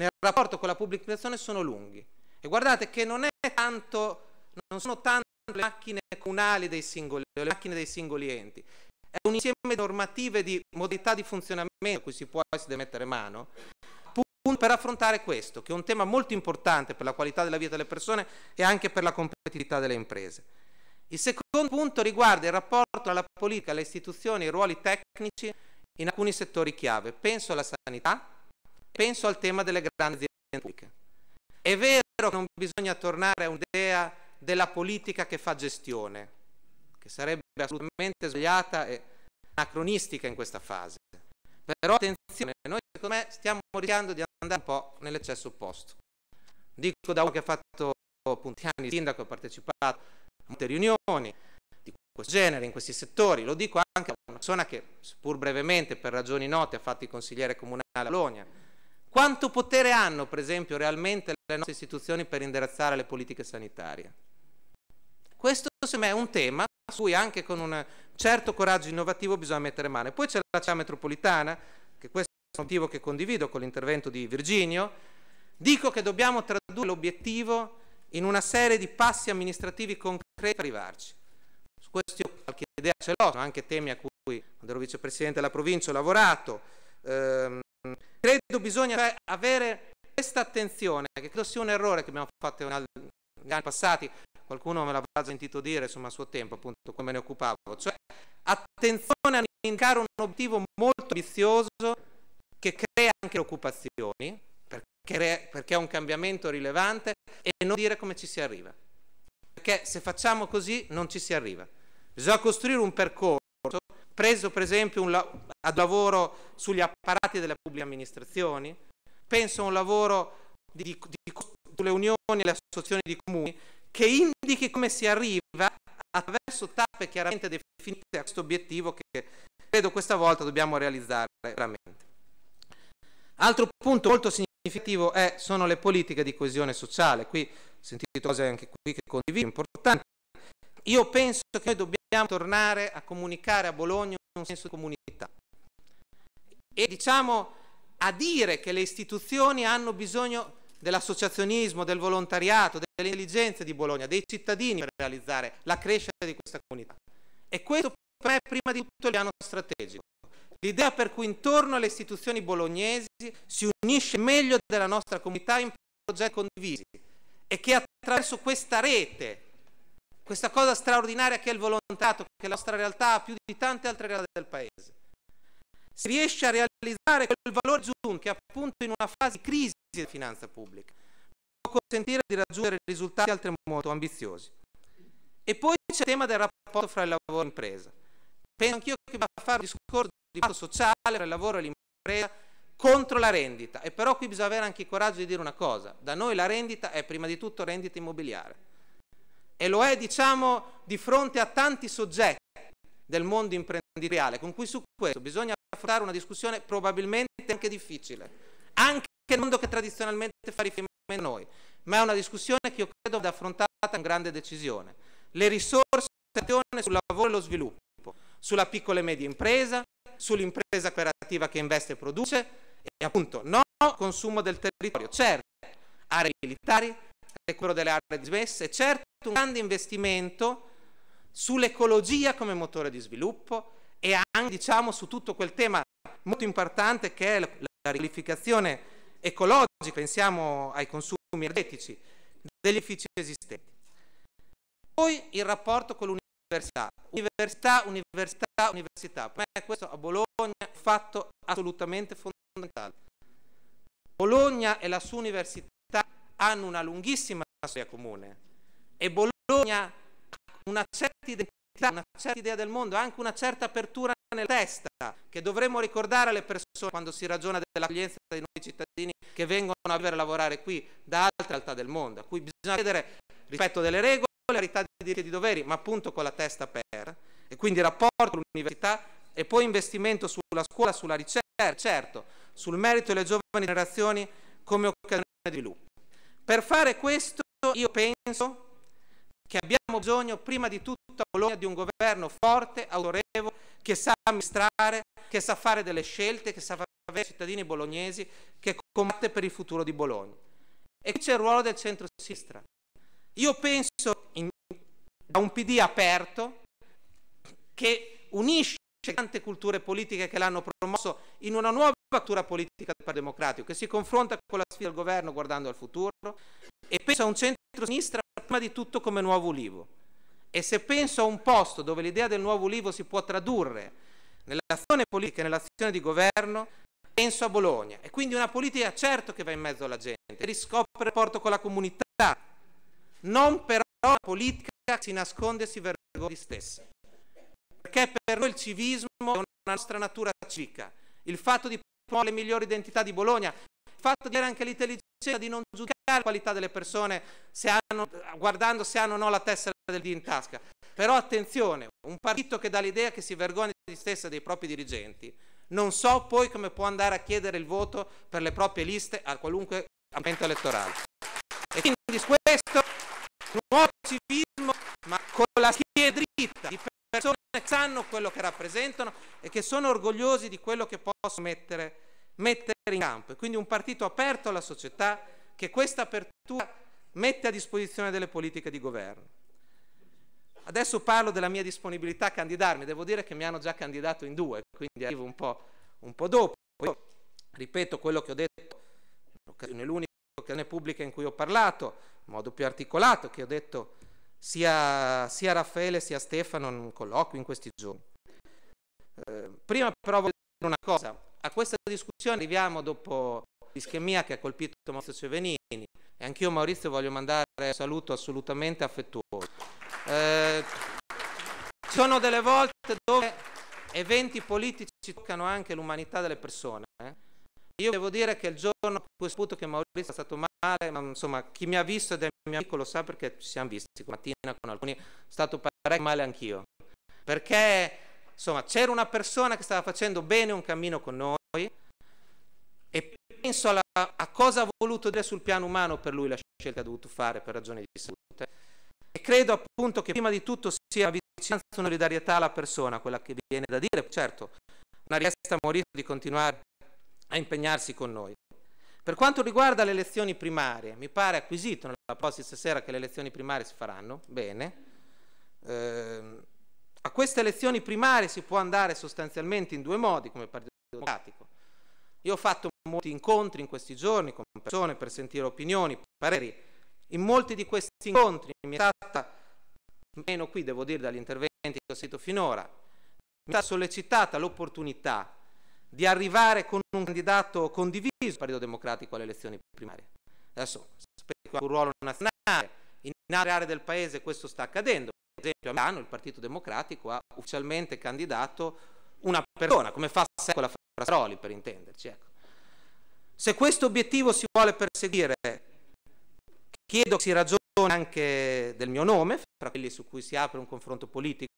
nel rapporto con la pubblica amministrazione sono lunghi. E guardate che non, tanto, non sono tanto le macchine comunali dei singoli, le macchine dei singoli enti, è un insieme di normative di modalità di funzionamento a cui si può e si deve mettere mano, per affrontare questo, che è un tema molto importante per la qualità della vita delle persone e anche per la competitività delle imprese. Il secondo punto riguarda il rapporto alla politica, alle istituzioni e i ruoli tecnici in alcuni settori chiave. Penso alla sanità, penso al tema delle grandi aziende pubbliche. È vero che non bisogna tornare a un'idea della politica che fa gestione, che sarebbe assolutamente sbagliata e anacronistica in questa fase. Però attenzione, noi secondo me stiamo rischiando di andare un po' nell'eccesso opposto. Dico da uno che ha fatto punti anni sindaco, ha partecipato a molte riunioni di questo genere, in questi settori, lo dico anche a una persona che, seppur brevemente, per ragioni note, ha fatto il consigliere comunale a Bologna, quanto potere hanno, per esempio, realmente le nostre istituzioni per indirizzare le politiche sanitarie? Questo, secondo me, è un tema su cui anche con un certo coraggio innovativo bisogna mettere mano. Poi c'è la città metropolitana, che questo è un motivo che condivido con l'intervento di Virginio. Dico che dobbiamo tradurre l'obiettivo in una serie di passi amministrativi concreti per arrivarci. Su questo io qualche idea ce l'ho, sono anche temi a cui quando ero vicepresidente della provincia ho lavorato, ehm, Credo bisogna cioè, avere questa attenzione, che credo sia un errore che abbiamo fatto negli anni passati, qualcuno me l'avrà sentito dire insomma, a suo tempo, appunto, come ne occupavo, cioè attenzione a indicare un obiettivo molto ambizioso che crea anche occupazioni, perché è un cambiamento rilevante, e non dire come ci si arriva. Perché se facciamo così non ci si arriva. Bisogna costruire un percorso preso per esempio un la- ad lavoro sugli apparati delle pubbliche amministrazioni, penso a un lavoro di, di, di, sulle unioni e le associazioni di comuni che indichi come si arriva attraverso tappe chiaramente definite a questo obiettivo che credo questa volta dobbiamo realizzare veramente. Altro punto molto significativo è, sono le politiche di coesione sociale. Qui ho sentito cose anche qui che condivido, importanti. Io penso che noi dobbiamo tornare a comunicare a Bologna un senso di comunità. E diciamo a dire che le istituzioni hanno bisogno dell'associazionismo, del volontariato, delle intelligenze di Bologna, dei cittadini per realizzare la crescita di questa comunità. E questo per me è prima di tutto il piano strategico. L'idea per cui intorno alle istituzioni bolognesi si unisce meglio della nostra comunità in progetti condivisi e che attraverso questa rete questa cosa straordinaria che è il volontariato, che è la nostra realtà ha più di tante altre realtà del paese. Si riesce a realizzare quel valore Zoom che appunto in una fase di crisi di finanza pubblica può consentire di raggiungere risultati altri molto ambiziosi. E poi c'è il tema del rapporto fra il lavoro e l'impresa. Penso anch'io che va a fare un discorso di patto sociale tra il lavoro e l'impresa contro la rendita. E però qui bisogna avere anche il coraggio di dire una cosa. Da noi la rendita è prima di tutto rendita immobiliare e lo è, diciamo, di fronte a tanti soggetti del mondo imprenditoriale, con cui su questo bisogna affrontare una discussione probabilmente anche difficile, anche nel mondo che tradizionalmente fa riferimento a noi, ma è una discussione che io credo vada affrontata con grande decisione. Le risorse sul lavoro e lo sviluppo, sulla piccola e media impresa, sull'impresa cooperativa che investe e produce, e appunto no consumo del territorio, certo, aree militari, quello delle aree dismesse, certo un grande investimento sull'ecologia come motore di sviluppo e anche diciamo, su tutto quel tema molto importante che è la, la riqualificazione ecologica, pensiamo ai consumi energetici degli edifici esistenti. Poi il rapporto con l'università, università, università, università. Per me questo a Bologna è un fatto assolutamente fondamentale. Bologna e la sua università hanno una lunghissima storia comune e Bologna ha una certa identità, una certa idea del mondo, anche una certa apertura nella testa che dovremmo ricordare alle persone quando si ragiona dell'accoglienza dei nuovi cittadini che vengono a vivere e lavorare qui da altre realtà del mondo, a cui bisogna chiedere rispetto delle regole, carità di diritti e di doveri, ma appunto con la testa aperta e quindi rapporto con l'università e poi investimento sulla scuola, sulla ricerca, certo, sul merito delle giovani generazioni come occasione di sviluppo. Per fare questo io penso che abbiamo bisogno prima di tutto a Bologna di un governo forte, autorevole, che sa amministrare, che sa fare delle scelte, che sa avere i cittadini bolognesi, che combatte per il futuro di Bologna. E qui c'è il ruolo del centro-sinistra. Io penso in, da un PD aperto che unisce tante culture politiche che l'hanno promosso in una nuova fattura politica del Partito Democratico che si confronta con la sfida del governo guardando al futuro e penso a un centro-sinistra prima di tutto come Nuovo Ulivo. E se penso a un posto dove l'idea del Nuovo Ulivo si può tradurre nell'azione politica e nell'azione di governo, penso a Bologna. E quindi una politica certo che va in mezzo alla gente, riscopre il rapporto con la comunità, non però una politica che si nasconde e si vergogna di stessa. Perché per noi il civismo è una nostra natura civica. Il fatto di promuove le migliori identità di Bologna, il fatto di avere anche l'intelligenza di non giudicare la qualità delle persone se hanno, guardando se hanno o no la tessera del D in tasca. Però attenzione, un partito che dà l'idea che si vergogna di stessa dei propri dirigenti, non so poi come può andare a chiedere il voto per le proprie liste a qualunque appuntamento elettorale. E quindi su questo nuovo civismo, ma con la schiena dritta, di persone che sanno quello che rappresentano e che sono orgogliosi di quello che possono mettere, mettere in campo. E quindi un partito aperto alla società che questa apertura mette a disposizione delle politiche di governo. Adesso parlo della mia disponibilità a candidarmi, devo dire che mi hanno già candidato in due, quindi arrivo un po', un po dopo. Io ripeto quello che ho detto nell'unica occasione pubblica in cui ho parlato, in modo più articolato, che ho detto sia, sia Raffaele sia Stefano in colloquio in questi giorni. Eh, prima però voglio dire una cosa, a questa discussione arriviamo dopo l'ischemia che ha colpito Maurizio Cevenini e anch'io Maurizio voglio mandare un saluto assolutamente affettuoso. Eh, sono delle volte dove eventi politici toccano anche l'umanità delle persone. Eh? Io devo dire che il giorno a cui ho saputo che Maurizio è stato male male, ma insomma chi mi ha visto ed è mio amico lo sa perché ci siamo visti mattina con alcuni, è stato parecchio male anch'io, perché insomma c'era una persona che stava facendo bene un cammino con noi e penso alla, a cosa ha voluto dire sul piano umano per lui la scelta che ha dovuto fare per ragioni di salute e credo appunto che prima di tutto sia una vicinanza, una solidarietà alla persona, quella che viene da dire, certo, una richiesta a Maurizio di continuare a impegnarsi con noi. Per quanto riguarda le elezioni primarie, mi pare acquisito nella prossima stasera che le elezioni primarie si faranno, bene. Eh, a queste elezioni primarie si può andare sostanzialmente in due modi come Partito Democratico. Io ho fatto molti incontri in questi giorni con persone per sentire opinioni, pareri. In molti di questi incontri mi è stata, meno qui devo dire dagli interventi che ho sentito finora, mi è stata sollecitata l'opportunità di arrivare con un candidato condiviso del Partito Democratico alle elezioni primarie. Adesso speriamo un ruolo nazionale, in altre aree del Paese questo sta accadendo. Per esempio a Milano il Partito Democratico ha ufficialmente candidato una persona, come fa con la Frasaroli per intenderci. Ecco. Se questo obiettivo si vuole perseguire, chiedo che si ragioni anche del mio nome, fra quelli su cui si apre un confronto politico,